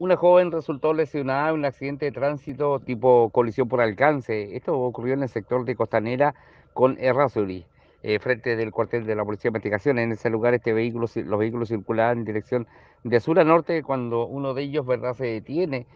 Una joven resultó lesionada en un accidente de tránsito tipo colisión por alcance. Esto ocurrió en el sector de Costanera con Errazuri, eh, frente del cuartel de la Policía de Investigación. En ese lugar este vehículo, los vehículos circulaban en dirección de sur a norte cuando uno de ellos ¿verdad? se detiene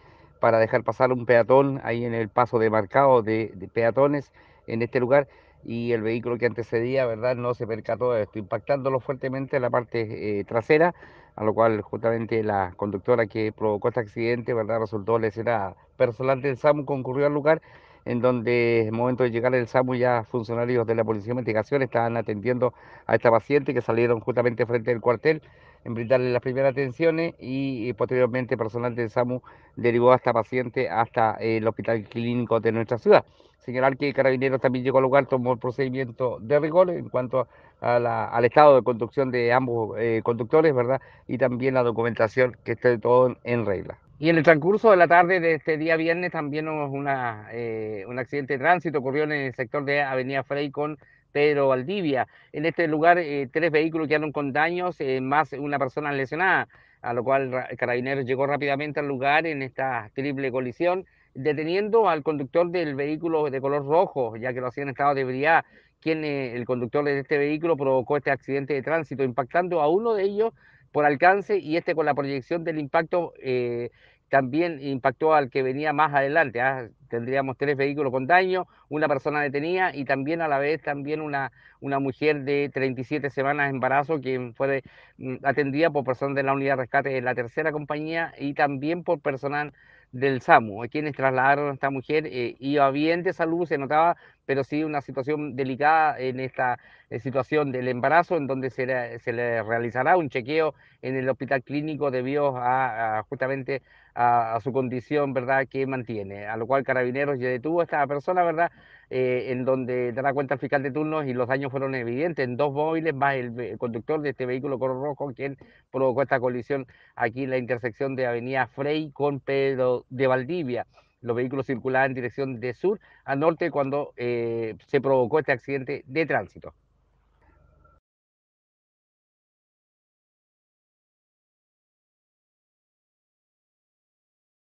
para dejar pasar un peatón ahí en el paso demarcado de peatones en este lugar y el vehículo que antecedía, ¿verdad? No se percató de esto, impactándolo fuertemente en la parte eh, trasera, a lo cual justamente la conductora que provocó este accidente, ¿verdad? Resultó lesionada. Personal del SAMU concurrió al lugar en donde en el momento de llegar el SAMU ya funcionarios de la Policía de Investigación estaban atendiendo a esta paciente que salieron justamente frente al cuartel en brindarle las primeras atenciones y, posteriormente personal del SAMU derivó a esta paciente hasta el hospital clínico de nuestra ciudad. Señalar que Carabineros también llegó al lugar, tomó el procedimiento de rigor en cuanto al estado de conducción de ambos eh, conductores, ¿verdad? Y también la documentación que esté todo en regla. Y en el transcurso de la tarde de este día viernes también hubo una, eh, un accidente de tránsito ocurrió en el sector de Avenida Frey con Pedro Valdivia. En este lugar, eh, tres vehículos quedaron con daños, eh, más una persona lesionada, a lo cual Carabineros llegó rápidamente al lugar en esta triple colisión, deteniendo al conductor del vehículo de color rojo, ya que lo hacían en estado de ebriedad, quien el conductor de este vehículo provocó este accidente de tránsito, impactando a uno de ellos por alcance y este con la proyección del impacto eh, también impactó al que venía más adelante. ¿ah? Tendríamos tres vehículos con daño, una persona detenida y también a la vez también una, una mujer de 37 semanas de embarazo quien fue mm, atendida por personal de la unidad de rescate de la tercera compañía y también por personal del SAMU, a quienes trasladaron a esta mujer, iba eh, bien de salud, se notaba pero sí una situación delicada en esta eh, situación del embarazo, en donde se le, se le realizará un chequeo en el hospital clínico debido a, justamente a, su condición, ¿verdad?, que mantiene. A lo cual Carabineros ya detuvo a esta persona, ¿verdad?, eh, en donde dará cuenta el fiscal de turnos y los daños fueron evidentes en dos móviles, más el, conductor de este vehículo color rojo, quien provocó esta colisión aquí en la intersección de Avenida Frey con Pedro de Valdivia los vehículos circulaban en dirección de sur a norte cuando eh, se provocó este accidente de tránsito.